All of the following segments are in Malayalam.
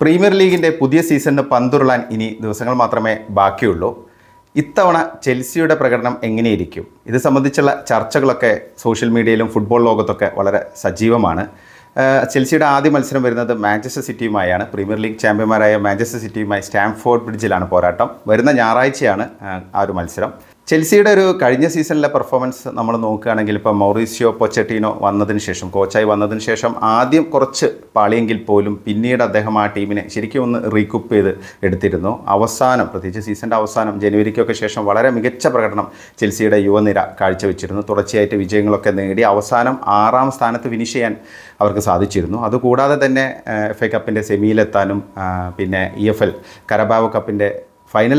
പ്രീമിയർ ലീഗിൻ്റെ പുതിയ സീസണിന് പന്തുരുളാൻ ഇനി ദിവസങ്ങൾ മാത്രമേ ബാക്കിയുള്ളൂ ഇത്തവണ ചെൽസിയുടെ പ്രകടനം എങ്ങനെയിരിക്കും ഇത് സംബന്ധിച്ചുള്ള ചർച്ചകളൊക്കെ സോഷ്യൽ മീഡിയയിലും ഫുട്ബോൾ ലോകത്തൊക്കെ വളരെ സജീവമാണ് ചെൽസിയുടെ ആദ്യ മത്സരം വരുന്നത് മാഞ്ചസ്റ്റർ സിറ്റിയുമായാണ് പ്രീമിയർ ലീഗ് ചാമ്പ്യന്മാരായ മാഞ്ചസ്റ്റർ സിറ്റിയുമായി സ്റ്റാംഫോർഡ് ബ്രിഡ്ജിലാണ് പോരാട്ടം വരുന്ന ഞായറാഴ്ചയാണ് ആ ഒരു മത്സരം ചെൽസിയുടെ ഒരു കഴിഞ്ഞ സീസണിലെ പെർഫോമൻസ് നമ്മൾ നോക്കുകയാണെങ്കിൽ ഇപ്പോൾ മൗറീസിയോ പൊച്ചട്ടീനോ വന്നതിന് ശേഷം കോച്ചായി വന്നതിന് ശേഷം ആദ്യം കുറച്ച് പാളിയെങ്കിൽ പോലും പിന്നീട് അദ്ദേഹം ആ ടീമിനെ ശരിക്കും ഒന്ന് റീകുപ്പ് ചെയ്ത് എടുത്തിരുന്നു അവസാനം പ്രത്യേകിച്ച് സീസണിൻ്റെ അവസാനം ജനുവരിക്കൊക്കെ ശേഷം വളരെ മികച്ച പ്രകടനം ചെൽസിയുടെ യുവനിര കാഴ്ചവെച്ചിരുന്നു തുടർച്ചയായിട്ട് വിജയങ്ങളൊക്കെ നേടി അവസാനം ആറാം സ്ഥാനത്ത് ഫിനിഷ് ചെയ്യാൻ അവർക്ക് സാധിച്ചിരുന്നു അതുകൂടാതെ തന്നെ എഫ് എ കപ്പിൻ്റെ സെമിയിലെത്താനും പിന്നെ ഇ എഫ് എൽ കരബാവ് കപ്പിൻ്റെ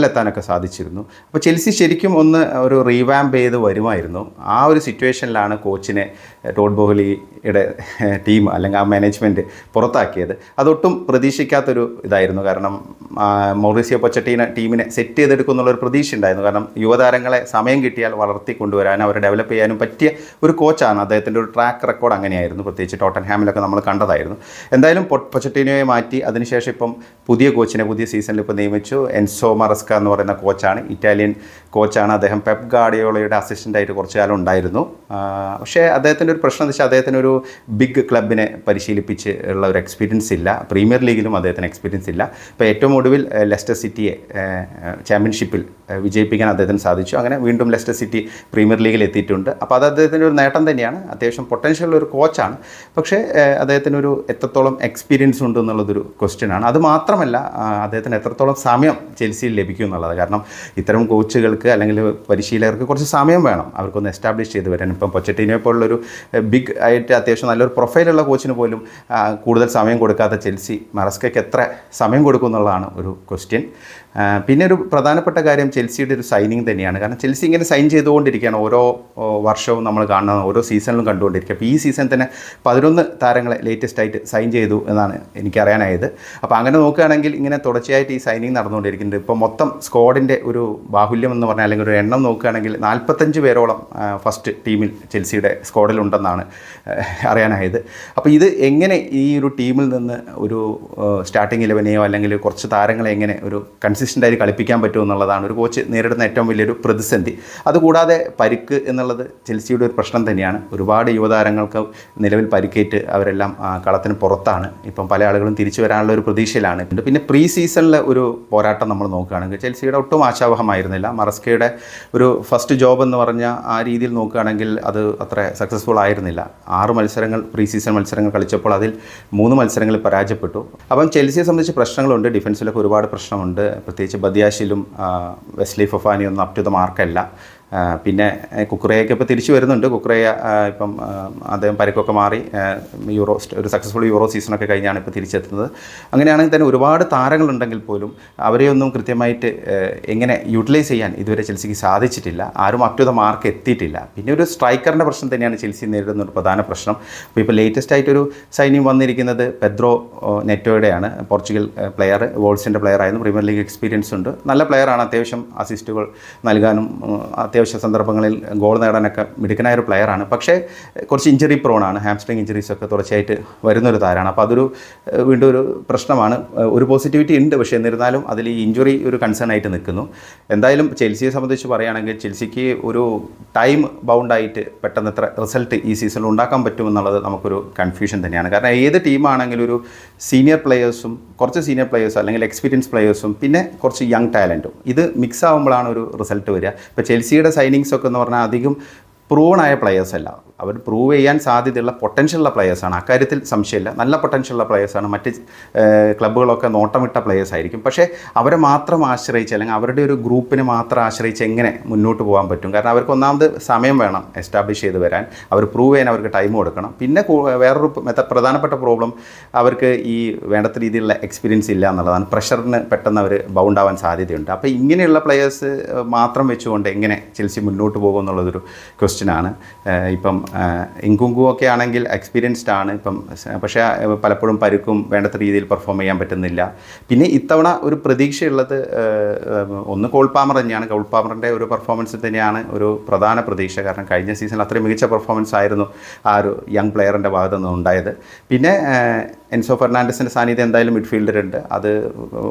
എത്താനൊക്കെ സാധിച്ചിരുന്നു അപ്പോൾ ചെൽസി ശരിക്കും ഒന്ന് ഒരു റീവാമ്പ് ചെയ്ത് വരുമായിരുന്നു ആ ഒരു സിറ്റുവേഷനിലാണ് കോച്ചിനെ ടോഡ് ബോഹ്ലിയുടെ ടീം അല്ലെങ്കിൽ ആ മാനേജ്മെൻറ്റ് പുറത്താക്കിയത് അതൊട്ടും പ്രതീക്ഷിക്കാത്തൊരു ഇതായിരുന്നു കാരണം മൗറീസിയോ പൊച്ചട്ടീനെ ടീമിനെ സെറ്റ് ചെയ്തെടുക്കും എന്നുള്ളൊരു പ്രതീക്ഷ ഉണ്ടായിരുന്നു കാരണം യുവതാരങ്ങളെ സമയം കിട്ടിയാൽ വളർത്തി കൊണ്ടുവരാനും അവരെ ഡെവലപ്പ് ചെയ്യാനും പറ്റിയ ഒരു കോച്ചാണ് അദ്ദേഹത്തിൻ്റെ ഒരു ട്രാക്ക് റെക്കോർഡ് അങ്ങനെയായിരുന്നു പ്രത്യേകിച്ച് ടോട്ടൻ ഹാമിലൊക്കെ നമ്മൾ കണ്ടതായിരുന്നു എന്തായാലും പൊച്ചട്ടീനയെ മാറ്റി അതിനുശേഷം ഇപ്പം പുതിയ കോച്ചിനെ പുതിയ സീസണിൽ ഇപ്പോൾ നിയമിച്ചു എൻസോ മറസ്ക എന്ന് പറയുന്ന കോച്ചാണ് ഇറ്റാലിയൻ കോച്ചാണ് അദ്ദേഹം പെപ് ഗാഡിയോളയുടെ അസിസ്റ്റൻ്റായിട്ട് കുറച്ച് കാലം ഉണ്ടായിരുന്നു പക്ഷേ അദ്ദേഹത്തിൻ്റെ ഒരു പ്രശ്നം എന്ന് വെച്ചാൽ അദ്ദേഹത്തിനൊരു ബിഗ് ക്ലബിനെ പരിശീലിപ്പിച്ച് ഉള്ള ഒരു എക്സ്പീരിയൻസ് ഇല്ല പ്രീമിയർ ലീഗിലും അദ്ദേഹത്തിന് എക്സ്പീരിയൻസ് ഇല്ല ഇപ്പോൾ ഏറ്റവും ഒടുവിൽ ലെസ്റ്റർ സിറ്റിയെ ചാമ്പ്യൻഷിപ്പിൽ വിജയിപ്പിക്കാൻ അദ്ദേഹത്തിന് സാധിച്ചു അങ്ങനെ വീണ്ടും ലെസ്റ്റർ സിറ്റി പ്രീമിയർ ലീഗിൽ എത്തിയിട്ടുണ്ട് അപ്പോൾ അത് അദ്ദേഹത്തിൻ്റെ ഒരു നേട്ടം തന്നെയാണ് അത്യാവശ്യം പൊട്ടൻഷ്യൽ ഒരു കോച്ചാണ് പക്ഷേ അദ്ദേഹത്തിനൊരു എത്രത്തോളം എക്സ്പീരിയൻസ് ഉണ്ട് എന്നുള്ളതൊരു ക്വസ്റ്റ്യനാണ് അത് മാത്രമല്ല അദ്ദേഹത്തിന് എത്രത്തോളം സമയം ചെൽസിയിൽ ലഭിക്കും എന്നുള്ളത് കാരണം ഇത്തരം കോച്ചുകൾ ട്രെയിനർക്ക് അല്ലെങ്കിൽ പരിശീലകർക്ക് കുറച്ച് സമയം വേണം അവർക്കൊന്ന് എസ്റ്റാബ്ലിഷ് ചെയ്ത് വരാൻ ഇപ്പം പൊച്ചട്ടീനെ പോലുള്ളൊരു ബിഗ് ആയിട്ട് അത്യാവശ്യം നല്ലൊരു പ്രൊഫൈലുള്ള കോച്ചിന് പോലും കൂടുതൽ സമയം കൊടുക്കാത്ത ചെൽസി മറസ്കയ്ക്ക് എത്ര സമയം കൊടുക്കും എന്നുള്ളതാണ് ഒരു ക്വസ്റ്റ്യൻ പിന്നെ ഒരു പ്രധാനപ്പെട്ട കാര്യം ചെൽസിയുടെ ഒരു സൈനിങ് തന്നെയാണ് കാരണം ചെൽസി ഇങ്ങനെ സൈൻ ചെയ്തുകൊണ്ടിരിക്കുകയാണ് ഓരോ വർഷവും നമ്മൾ കാണുന്ന ഓരോ സീസണിലും കണ്ടുകൊണ്ടിരിക്കുക അപ്പോൾ ഈ സീസൺ തന്നെ പതിനൊന്ന് താരങ്ങളെ ലേറ്റസ്റ്റ് ആയിട്ട് സൈൻ ചെയ്തു എന്നാണ് എനിക്കറിയാനായത് അപ്പോൾ അങ്ങനെ നോക്കുകയാണെങ്കിൽ ഇങ്ങനെ തുടർച്ചയായിട്ട് ഈ സൈനിങ് നടന്നുകൊണ്ടിരിക്കുന്നുണ്ട് ഇപ്പോൾ മൊത്തം സ്ക്വാഡിൻ്റെ ഒരു ബാഹുല്യം എന്ന് പറഞ്ഞാൽ അല്ലെങ്കിൽ ഒരു എണ്ണം നോക്കുകയാണെങ്കിൽ നാൽപ്പത്തഞ്ച് പേരോളം ഫസ്റ്റ് ടീമിൽ ചെൽസിയുടെ സ്ക്വാഡിലുണ്ടെന്നാണ് അറിയാനായത് അപ്പോൾ ഇത് എങ്ങനെ ഈ ഒരു ടീമിൽ നിന്ന് ഒരു സ്റ്റാർട്ടിംഗ് ഇലവനെയോ അല്ലെങ്കിൽ കുറച്ച് താരങ്ങളെ എങ്ങനെ ഒരു കൺസ് കൺസിസ്റ്റൻ്റായി കളിപ്പിക്കാൻ പറ്റുമോ എന്നുള്ളതാണ് ഒരു കോച്ച് നേരിടുന്ന ഏറ്റവും വലിയൊരു പ്രതിസന്ധി അതുകൂടാതെ പരിക്ക് എന്നുള്ളത് ചെൽസിയുടെ ഒരു പ്രശ്നം തന്നെയാണ് ഒരുപാട് യുവതാരങ്ങൾക്ക് നിലവിൽ പരിക്കേറ്റ് അവരെല്ലാം കളത്തിന് പുറത്താണ് ഇപ്പം പല ആളുകളും തിരിച്ചു വരാനുള്ള ഒരു പ്രതീക്ഷയിലാണ് പിന്നെ പ്രീ സീസണിലെ ഒരു പോരാട്ടം നമ്മൾ നോക്കുകയാണെങ്കിൽ ചെൽസിയുടെ ഒട്ടും ആശാവഹമായിരുന്നില്ല മറസ്കയുടെ ഒരു ഫസ്റ്റ് ജോബ് എന്ന് പറഞ്ഞ ആ രീതിയിൽ നോക്കുകയാണെങ്കിൽ അത് അത്ര സക്സസ്ഫുൾ ആയിരുന്നില്ല ആറ് മത്സരങ്ങൾ പ്രീ സീസൺ മത്സരങ്ങൾ കളിച്ചപ്പോൾ അതിൽ മൂന്ന് മത്സരങ്ങളിൽ പരാജയപ്പെട്ടു അപ്പം ചെൽസിയെ സംബന്ധിച്ച് പ്രശ്നങ്ങളുണ്ട് ഡിഫൻസിലൊക്കെ ഒരുപാട് പ്രശ്നമുണ്ട് പ്രത്യേകിച്ച് ബദിയാശിലും വെസ്ലി ഫൊഫാനിയൊന്നും അപ് ടു ദ മാർക്കല്ല പിന്നെ കുക്രയൊക്കെ ഇപ്പോൾ തിരിച്ചു വരുന്നുണ്ട് കുക്രയ ഇപ്പം അദ്ദേഹം പരിക്കൊക്കെ മാറി യൂറോ ഒരു സക്സസ്ഫുൾ യൂറോ സീസണൊക്കെ കഴിഞ്ഞാണ് ഇപ്പോൾ തിരിച്ചെത്തുന്നത് അങ്ങനെയാണെങ്കിൽ തന്നെ ഒരുപാട് താരങ്ങളുണ്ടെങ്കിൽ പോലും അവരെയൊന്നും കൃത്യമായിട്ട് എങ്ങനെ യൂട്ടിലൈസ് ചെയ്യാൻ ഇതുവരെ ചെൽസിക്ക് സാധിച്ചിട്ടില്ല ആരും അപ് ദ മാർക്ക് എത്തിയിട്ടില്ല പിന്നെ ഒരു സ്ട്രൈക്കറിൻ്റെ പ്രശ്നം തന്നെയാണ് ചെൽസി നേരിടുന്ന ഒരു പ്രധാന പ്രശ്നം അപ്പോൾ ഇപ്പോൾ ലേറ്റസ്റ്റ് ആയിട്ടൊരു സൈന്യം വന്നിരിക്കുന്നത് പെദ്രോ നെറ്റോയുടെയാണ് പോർച്ചുഗൽ പ്ലെയർ വോൾസിൻ്റെ പ്ലെയർ ആയിരുന്നു പ്രീമിയർ ലീഗ് എക്സ്പീരിയൻസ് ഉണ്ട് നല്ല പ്ലെയറാണ് അത്യാവശ്യം അസിസ്റ്റുകൾ നൽകാനും അത്യാവശ്യം അത്യാവശ്യ സന്ദർഭങ്ങളിൽ ഗോൾ നേടാനൊക്കെ മിടുക്കനായ ഒരു പ്ലെയറാണ് പക്ഷേ കുറച്ച് ഇഞ്ചറി പ്രോണാണ് ഹാംസ്ട്രിങ് ഇഞ്ചറീസ് ഒക്കെ തുടർച്ചയായിട്ട് വരുന്നൊരു താരമാണ് അപ്പോൾ അതൊരു വീണ്ടും ഒരു പ്രശ്നമാണ് ഒരു പോസിറ്റിവിറ്റി ഉണ്ട് പക്ഷേ എന്നിരുന്നാലും അതിൽ ഈ ഇഞ്ചുറി ഒരു കൺസേൺ ആയിട്ട് നിൽക്കുന്നു എന്തായാലും ചെൽസിയെ സംബന്ധിച്ച് പറയുകയാണെങ്കിൽ ചെൽസിക്ക് ഒരു ടൈം ബൗണ്ടായിട്ട് പെട്ടെന്ന് എത്ര റിസൾട്ട് ഈ സീസണിൽ ഉണ്ടാക്കാൻ പറ്റുമെന്നുള്ളത് നമുക്കൊരു കൺഫ്യൂഷൻ തന്നെയാണ് കാരണം ഏത് ടീമാണെങ്കിലും ഒരു സീനിയർ പ്ലെയേഴ്സും കുറച്ച് സീനിയർ പ്ലെയേഴ്സ് അല്ലെങ്കിൽ എക്സ്പീരിയൻസ് പ്ലെയേഴ്സും പിന്നെ കുറച്ച് യങ് ടാലൻറ്റും ഇത് മിക്സ് ആകുമ്പോഴാണ് ഒരു റിസൾട്ട് വരിക ഇപ്പോൾ ചെൽസിയുടെ സൈനിങ്സ് ഒക്കെ എന്ന് പറഞ്ഞാൽ അധികം പ്രൂവൺ ആയ പ്ലെയേഴ്സ് അല്ല അവർ പ്രൂവ് ചെയ്യാൻ സാധ്യതയുള്ള പൊട്ടൻഷ്യലുള്ള പ്ലെയേഴ്സാണ് അക്കാര്യത്തിൽ സംശയമില്ല നല്ല പൊട്ടൻഷ്യലുള്ള പ്ലെയേഴ്സാണ് മറ്റ് ക്ലബ്ബുകളൊക്കെ നോട്ടമിട്ട പ്ലെയേഴ്സ് ആയിരിക്കും പക്ഷേ അവരെ മാത്രം ആശ്രയിച്ച് അല്ലെങ്കിൽ അവരുടെ ഒരു ഗ്രൂപ്പിനെ മാത്രം ആശ്രയിച്ച് എങ്ങനെ മുന്നോട്ട് പോകാൻ പറ്റും കാരണം അവർക്ക് ഒന്നാമത് സമയം വേണം എസ്റ്റാബ്ലിഷ് ചെയ്ത് വരാൻ അവർ പ്രൂവ് ചെയ്യാൻ അവർക്ക് ടൈം കൊടുക്കണം പിന്നെ വേറൊരു പ്രധാനപ്പെട്ട പ്രോബ്ലം അവർക്ക് ഈ വേണ്ടത്ര രീതിയിലുള്ള എക്സ്പീരിയൻസ് ഇല്ല എന്നുള്ളതാണ് പ്രഷറിന് പെട്ടെന്ന് അവർ ബൗണ്ട് ആവാൻ സാധ്യതയുണ്ട് അപ്പോൾ ഇങ്ങനെയുള്ള പ്ലെയേഴ്സ് മാത്രം വെച്ചുകൊണ്ട് എങ്ങനെ ചെൽസി മുന്നോട്ട് പോകും എന്നുള്ളതൊരു ക്വസ്റ്റ്യനാണ് ഇപ്പം ഇൻകുങ്കുവൊക്കെ ആണെങ്കിൽ എക്സ്പീരിയൻസ്ഡ് ആണ് ഇപ്പം പക്ഷേ പലപ്പോഴും പരുക്കും വേണ്ടത്ര രീതിയിൽ പെർഫോം ചെയ്യാൻ പറ്റുന്നില്ല പിന്നെ ഇത്തവണ ഒരു പ്രതീക്ഷയുള്ളത് ഒന്ന് കോൾപാമർ തന്നെയാണ് കോൾപാമറിൻ്റെ ഒരു പെർഫോമൻസ് തന്നെയാണ് ഒരു പ്രധാന പ്രതീക്ഷ കാരണം കഴിഞ്ഞ സീസണിൽ അത്രയും മികച്ച പെർഫോമൻസ് ആയിരുന്നു ആ ഒരു യങ് പ്ലെയറിൻ്റെ ഭാഗത്തു നിന്നുണ്ടായത് പിന്നെ എൻസോ ഫെർണാണ്ടസിൻ്റെ സാന്നിധ്യം എന്തായാലും മിഡ്ഫീൽഡറുണ്ട് അത്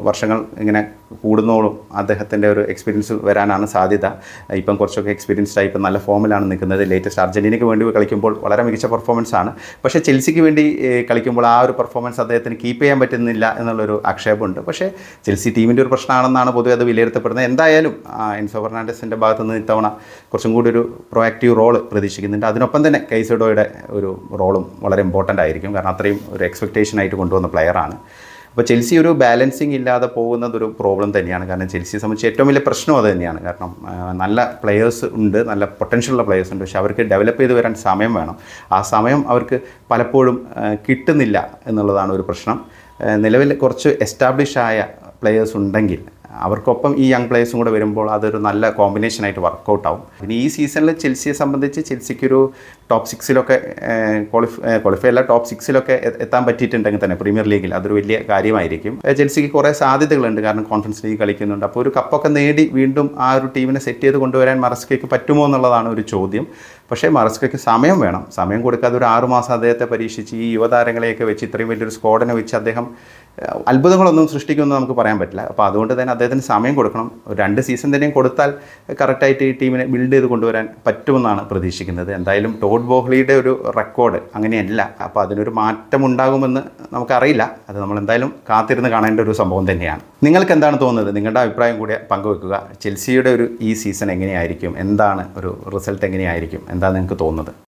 വർഷങ്ങൾ ഇങ്ങനെ കൂടുന്നോളും അദ്ദേഹത്തിൻ്റെ ഒരു എക്സ്പീരിയൻസ് വരാനാണ് സാധ്യത ഇപ്പം കുറച്ചൊക്കെ എക്സ്പീരിയൻസ്ഡ് ആയി ഇപ്പം നല്ല ഫോമിലാണ് നിൽക്കുന്നത് ലേറ്റസ്റ്റ് അർജൻറ്റീനയ്ക്ക് വേണ്ടി കളിക്കുമ്പോൾ വളരെ മികച്ച പെർഫോമൻസ് ആണ് പക്ഷേ ചെൽസിക്ക് വേണ്ടി കളിക്കുമ്പോൾ ആ ഒരു പെർഫോമൻസ് അദ്ദേഹത്തിന് കീപ്പ് ചെയ്യാൻ പറ്റുന്നില്ല എന്നുള്ളൊരു ആക്ഷേപമുണ്ട് പക്ഷേ ചെൽസി ടീമിൻ്റെ ഒരു പ്രശ്നമാണെന്നാണ് പൊതുവെ അത് വിലയിരുത്തപ്പെടുന്നത് എന്തായാലും എൻസോ ഫെർണാണ്ടസിൻ്റെ ഭാഗത്തു നിന്ന് ഇത്തവണ കുറച്ചും കൂടി ഒരു പ്രൊയാക്റ്റീവ് റോള് പ്രതീക്ഷിക്കുന്നുണ്ട് അതിനൊപ്പം തന്നെ കൈസഡോയുടെ ഒരു റോളും വളരെ ഇമ്പോർട്ടൻ്റ് ആയിരിക്കും കാരണം അത്രയും ഒരു എക്സ്പെക്റ്റേഷൻ ആയിട്ട് കൊണ്ടുവന്ന പ്ലെയറാണ് അപ്പോൾ ചെൽസി ഒരു ബാലൻസിങ് ഇല്ലാതെ പോകുന്നതൊരു പ്രോബ്ലം തന്നെയാണ് കാരണം ചെൽസിയെ സംബന്ധിച്ച് ഏറ്റവും വലിയ പ്രശ്നം അത് തന്നെയാണ് കാരണം നല്ല പ്ലെയേഴ്സ് ഉണ്ട് നല്ല പൊട്ടൻഷ്യലുള്ള പ്ലെയേഴ്സ് ഉണ്ട് പക്ഷേ അവർക്ക് ഡെവലപ്പ് ചെയ്ത് വരാൻ സമയം വേണം ആ സമയം അവർക്ക് പലപ്പോഴും കിട്ടുന്നില്ല എന്നുള്ളതാണ് ഒരു പ്രശ്നം നിലവിൽ കുറച്ച് എസ്റ്റാബ്ലിഷ് ആയ പ്ലെയേഴ്സ് ഉണ്ടെങ്കിൽ അവർക്കൊപ്പം ഈ യങ് പ്ലേയേഴ്സും കൂടെ വരുമ്പോൾ അതൊരു നല്ല കോമ്പിനേഷനായിട്ട് വർക്കൗട്ടാവും പിന്നെ ഈ സീസണിൽ ചെൽസിയെ സംബന്ധിച്ച് ചെൽസിക്കൊരു ടോപ്പ് സിക്സിലൊക്കെ ക്വാളിഫൈ ക്വാളിഫൈ അല്ല ടോപ്പ് സിക്സിലൊക്കെ എത്താൻ പറ്റിയിട്ടുണ്ടെങ്കിൽ തന്നെ പ്രീമിയർ ലീഗിൽ അതൊരു വലിയ കാര്യമായിരിക്കും ചെൽസിക്ക് കുറേ സാധ്യതകളുണ്ട് കാരണം കോൺഫറൻസ് ലീഗ് കളിക്കുന്നുണ്ട് അപ്പോൾ ഒരു കപ്പൊക്കെ നേടി വീണ്ടും ആ ഒരു ടീമിനെ സെറ്റ് ചെയ്ത് കൊണ്ടുവരാൻ മറസ്കയ്ക്ക് പറ്റുമോ എന്നുള്ളതാണ് ഒരു ചോദ്യം പക്ഷേ മറസ്കയ്ക്ക് സമയം വേണം സമയം കൊടുക്കാതെ ഒരു ആറുമാസം അദ്ദേഹത്തെ പരീക്ഷിച്ച് ഈ യുവതാരങ്ങളെയൊക്കെ വെച്ച് ഇത്രയും വലിയൊരു സ്ക്വാഡിനെ വെച്ച് അദ്ദേഹം അത്ഭുതങ്ങളൊന്നും സൃഷ്ടിക്കുമെന്ന് നമുക്ക് പറയാൻ പറ്റില്ല അപ്പോൾ അതുകൊണ്ട് തന്നെ അദ്ദേഹത്തിന് സമയം കൊടുക്കണം രണ്ട് സീസൺ തന്നെയും കൊടുത്താൽ കറക്റ്റായിട്ട് ഈ ടീമിനെ ബിൽഡ് ചെയ്ത് കൊണ്ടുവരാൻ പറ്റുമെന്നാണ് പ്രതീക്ഷിക്കുന്നത് എന്തായാലും ടോഡ് ബോഹ്ലിയുടെ ഒരു റെക്കോർഡ് അങ്ങനെയല്ല അപ്പോൾ അതിനൊരു മാറ്റം ഉണ്ടാകുമെന്ന് നമുക്കറിയില്ല അത് നമ്മൾ എന്തായാലും കാത്തിരുന്ന് കാണേണ്ട ഒരു സംഭവം തന്നെയാണ് നിങ്ങൾക്ക് എന്താണ് തോന്നുന്നത് നിങ്ങളുടെ അഭിപ്രായം കൂടി പങ്കുവെക്കുക ചെൽസിയുടെ ഒരു ഈ സീസൺ എങ്ങനെയായിരിക്കും എന്താണ് ഒരു റിസൾട്ട് എങ്ങനെയായിരിക്കും എന്താണ് നിങ്ങൾക്ക് തോന്നുന്നത്